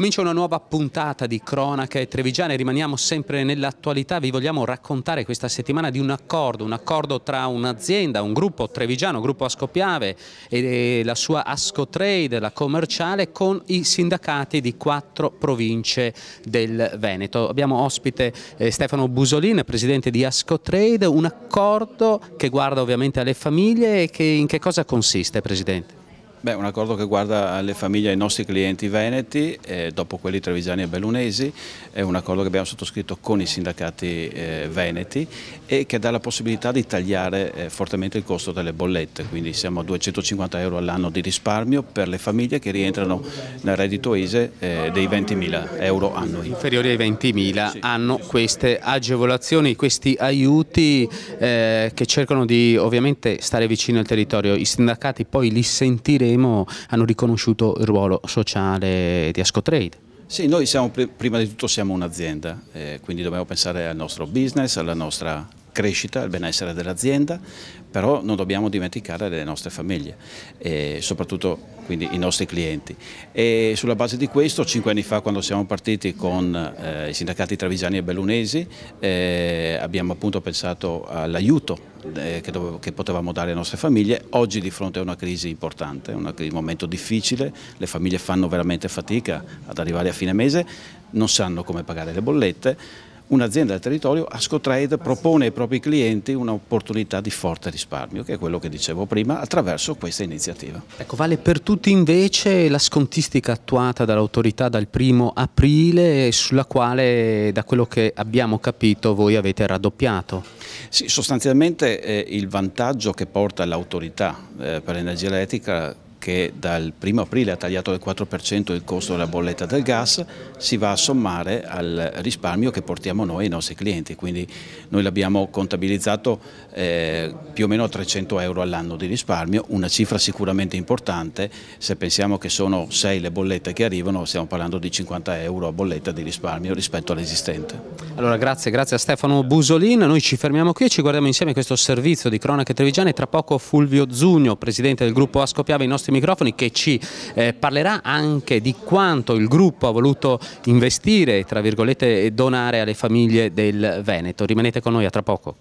Comincia una nuova puntata di Cronache Trevigiane, rimaniamo sempre nell'attualità, vi vogliamo raccontare questa settimana di un accordo, un accordo tra un'azienda, un gruppo trevigiano, un gruppo Ascopiave e la sua Asco Trade, la commerciale, con i sindacati di quattro province del Veneto. Abbiamo ospite eh, Stefano Busolin, presidente di Asco Trade, un accordo che guarda ovviamente alle famiglie e che in che cosa consiste Presidente? Beh, un accordo che guarda alle famiglie e ai nostri clienti veneti, eh, dopo quelli trevigiani e bellunesi, è un accordo che abbiamo sottoscritto con i sindacati eh, veneti e che dà la possibilità di tagliare eh, fortemente il costo delle bollette, quindi siamo a 250 euro all'anno di risparmio per le famiglie che rientrano nel reddito ISE eh, dei 20.000 euro annui. Inferiori ai 20.000 hanno queste agevolazioni, questi aiuti eh, che cercano di ovviamente stare vicino al territorio, i sindacati poi li sentire Sanremo hanno riconosciuto il ruolo sociale di Ascotrade. Sì, noi siamo, prima di tutto siamo un'azienda, eh, quindi dobbiamo pensare al nostro business, alla nostra crescita, il benessere dell'azienda, però non dobbiamo dimenticare le nostre famiglie e soprattutto quindi, i nostri clienti. E sulla base di questo, cinque anni fa quando siamo partiti con eh, i sindacati trevigiani e bellunesi, eh, abbiamo appunto pensato all'aiuto eh, che, che, potevamo dare alle nostre famiglie. Oggi di fronte a una crisi importante, un momento difficile, le famiglie fanno veramente fatica ad arrivare a fine mese, non sanno come pagare le bollette, un'azienda del territorio, Ascotrade propone ai propri clienti un'opportunità di forte risparmio, che è quello che dicevo prima, attraverso questa iniziativa. Ecco, vale per tutti invece la scontistica attuata dall'autorità dal primo aprile, sulla quale, da quello che abbiamo capito, voi avete raddoppiato. Sì, sostanzialmente eh, il vantaggio che porta l'autorità eh, per l'energia elettrica che dal 1 aprile ha tagliato del 4% il costo della bolletta del gas, si va a sommare al risparmio che portiamo noi ai nostri clienti. Quindi noi l'abbiamo contabilizzato eh, più o meno a 300 euro all'anno di risparmio, una cifra sicuramente importante, se pensiamo che sono 6 le bollette che arrivano, stiamo parlando di 50 euro a bolletta di risparmio rispetto all'esistente. Allora grazie, grazie a Stefano Busolin, noi ci fermiamo qui e ci guardiamo insieme questo servizio di cronache trevigiane, tra poco Fulvio Zugno, presidente del gruppo Ascopiave, i nostri nostri microfoni che ci eh, parlerà anche di quanto il gruppo ha voluto investire, tra virgolette, e donare alle famiglie del Veneto. Rimanete con noi a tra poco.